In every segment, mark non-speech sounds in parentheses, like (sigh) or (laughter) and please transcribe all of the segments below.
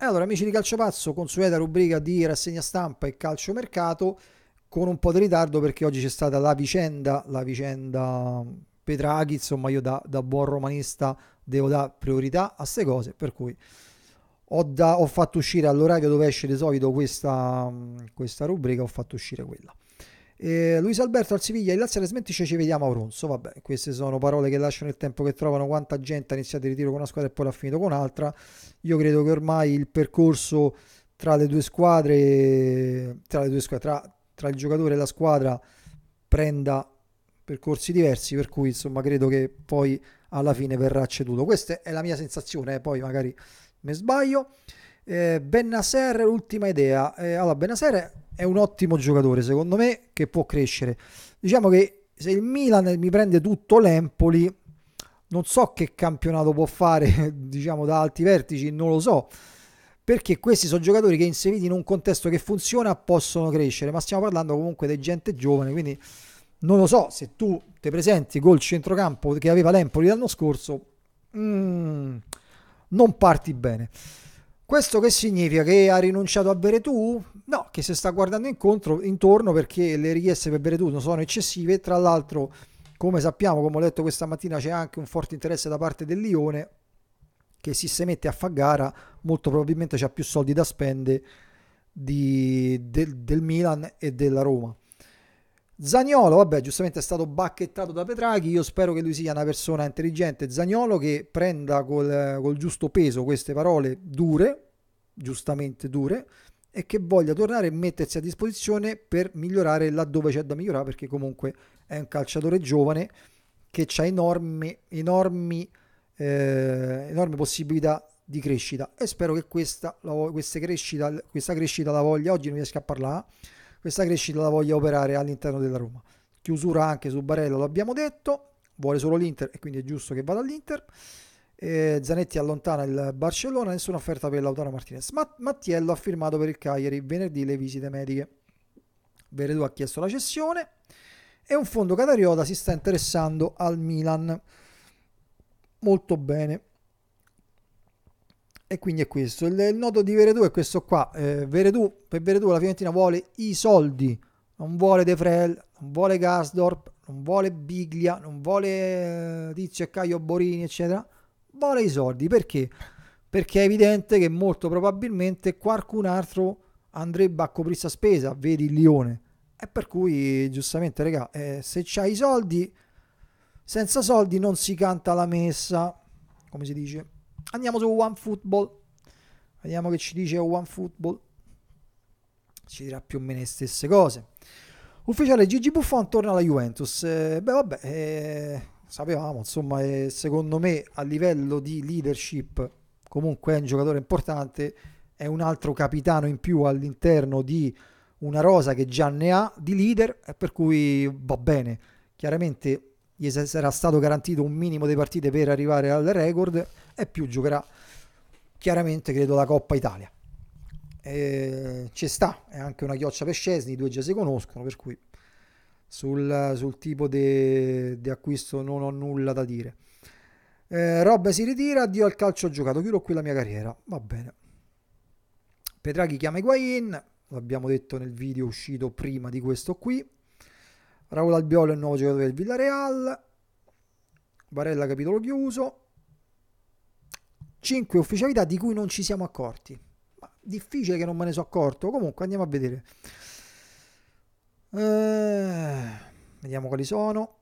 E allora, amici di Calcio Pazzo, consueta rubrica di rassegna stampa e calciomercato con un po' di ritardo perché oggi c'è stata la vicenda, la vicenda Petraghi, insomma io da, da buon romanista devo dare priorità a queste cose, per cui ho, da, ho, fatto uscire all'orario dove esce di solito questa, questa rubrica, ho fatto uscire quella. Eh, Luis Alberto al Siviglia, il Lazio smentisce, ci vediamo a Abruzzo. Vabbè, queste sono parole che lasciano il tempo che trovano quanta gente ha iniziato il ritiro con una squadra e poi l'ha finito con un'altra. Io credo che ormai il percorso tra le due squadre, tra, le due squadre tra, tra il giocatore e la squadra prenda percorsi diversi, per cui insomma credo che poi alla fine verrà ceduto. Questa è la mia sensazione, eh, poi magari mi sbaglio. Eh, Benasser, ultima idea. Eh, allora, Benasser è un ottimo giocatore secondo me che può crescere. Diciamo che se il Milan mi prende tutto l'Empoli, non so che campionato può fare, (laughs) diciamo da alti vertici, non lo so. Perché questi sono giocatori che inseriti in un contesto che funziona possono crescere, ma stiamo parlando comunque di gente giovane, quindi non lo so se tu ti presenti col centrocampo che aveva l'Empoli l'anno scorso, mm, non parti bene. Questo che significa? Che ha rinunciato a bere tu? No, che si sta guardando incontro, intorno perché le richieste per bere tu non sono eccessive. Tra l'altro, come sappiamo, come ho letto questa mattina, c'è anche un forte interesse da parte del Lione che se si mette a fare gara molto probabilmente ha più soldi da spendere di, del, del Milan e della Roma. Zagnolo, vabbè, giustamente è stato bacchettato da Petrachi, io spero che lui sia una persona intelligente, Zagnolo che prenda col, col giusto peso queste parole dure, giustamente dure, e che voglia tornare e mettersi a disposizione per migliorare laddove c'è da migliorare, perché comunque è un calciatore giovane che ha enormi, enormi, eh, enormi possibilità di crescita e spero che questa, questa, crescita, questa crescita la voglia, oggi non riesco a parlare, questa crescita la voglia operare all'interno della Roma. Chiusura anche su Barella, lo abbiamo detto, vuole solo l'Inter e quindi è giusto che vada all'Inter. Eh, Zanetti allontana il Barcellona, nessuna offerta per Lautaro Martinez. Ma- Mattiello ha firmato per il Cagliari venerdì le visite mediche. Veredù ha chiesto la cessione e un fondo Catariota si sta interessando al Milan. Molto bene. E quindi è questo. Il, il nodo di Veredù è questo qua. Eh, Veredù, per Veredù la Fiorentina vuole i soldi, non vuole De Frel, non vuole Gasdorp, non vuole Biglia, non vuole eh, Tizio e Caio Borini, eccetera. Vuole i soldi perché? Perché è evidente che molto probabilmente qualcun altro andrebbe a coprire questa spesa, vedi il Lione. E per cui, giustamente, raga, eh, se c'hai i soldi, senza soldi non si canta la messa, come si dice. Andiamo su OneFootball. Vediamo che ci dice OneFootball. Ci dirà più o meno le stesse cose. Ufficiale Gigi Buffon torna alla Juventus. Eh, beh, vabbè, eh, sapevamo, insomma, eh, secondo me a livello di leadership comunque è un giocatore importante, è un altro capitano in più all'interno di una rosa che già ne ha di leader, per cui va bene. Chiaramente gli sarà stato garantito un minimo di partite per arrivare al record e più giocherà chiaramente credo la Coppa Italia e ci sta è anche una chioccia per Scesni i due già si conoscono per cui sul, sul tipo di acquisto non ho nulla da dire eh, Rob si ritira addio al calcio giocato chiudo qui la mia carriera va bene Pedraghi chiama Higuain l'abbiamo detto nel video uscito prima di questo qui Raul Albiolo è il nuovo giocatore del Villareal. Varella, capitolo chiuso. 5 ufficialità di cui non ci siamo accorti. Ma difficile che non me ne so accorto. Comunque andiamo a vedere. Eh, vediamo quali sono.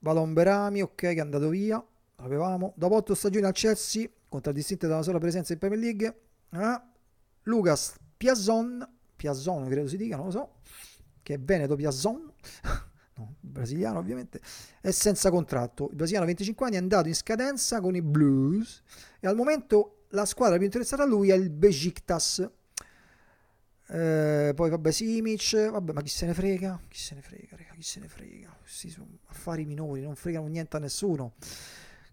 Valomberami, ok, che è andato via. Avevamo. Dopo 8 stagioni al Chelsea, contraddistinte da una sola presenza in Premier League. Eh? Lucas Piazzon, Piazzon credo si dica, non lo so che è Veneto Piazzon, (laughs) no, brasiliano ovviamente, è senza contratto. Il brasiliano 25 anni è andato in scadenza con i Blues e al momento la squadra più interessata a lui è il Besiktas. Eh, poi vabbè Simic, vabbè ma chi se ne frega? Chi se ne frega, raga, chi se ne frega? Sì, sono affari minori, non fregano niente a nessuno.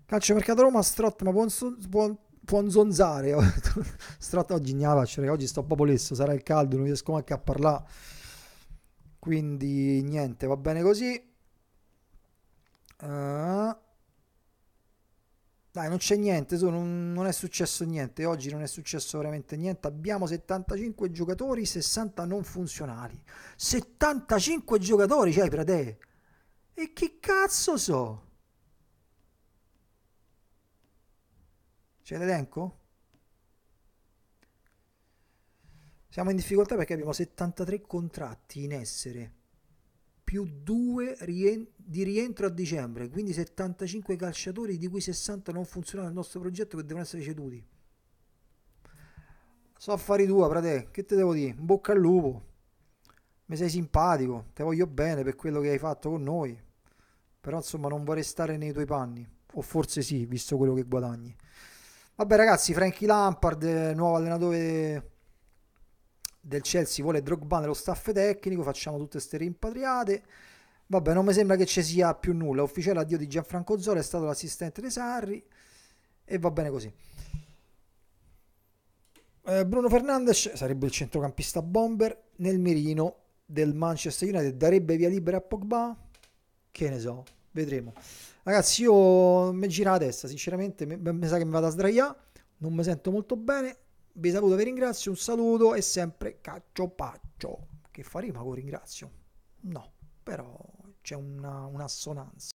Calcio mercato Roma, Strott, ma buon, buon puonzonzare. (laughs) Strott oggi gnava, cioè oggi sto proprio lesso, sarà il caldo, non riesco neanche a parlare. Quindi niente, va bene così. Uh, dai, non c'è niente, su, non, non, è successo niente, oggi non è successo veramente niente. Abbiamo 75 giocatori, 60 non funzionali. 75 giocatori c'hai, frate! E che cazzo so? C'è l'elenco? Siamo in difficoltà perché abbiamo 73 contratti in essere, più 2 rien- di rientro a dicembre, quindi 75 calciatori di cui 60 non funzionano nel nostro progetto che devono essere ceduti. So affari tua, frate, che te devo dire? Bocca al lupo. Mi sei simpatico, te voglio bene per quello che hai fatto con noi. Però insomma non vorrei stare nei tuoi panni, o forse sì, visto quello che guadagni. Vabbè ragazzi, Frankie Lampard, nuovo allenatore del Chelsea vuole Drogba nello staff tecnico, facciamo tutte queste rimpatriate. Vabbè, non mi sembra che ci sia più nulla. Ufficiale addio di Gianfranco Zola è stato l'assistente di Sarri e va bene così. Eh, Bruno Fernandes sarebbe il centrocampista bomber nel mirino del Manchester United. Darebbe via libera a Pogba? Che ne so, vedremo. Ragazzi, io mi gira la testa, sinceramente, mi, mi sa che mi vado a sdraiare, non mi sento molto bene. Vi saluto, vi ringrazio, un saluto e sempre caccio paccio. Che fa rima con ringrazio? No, però c'è una, un'assonanza.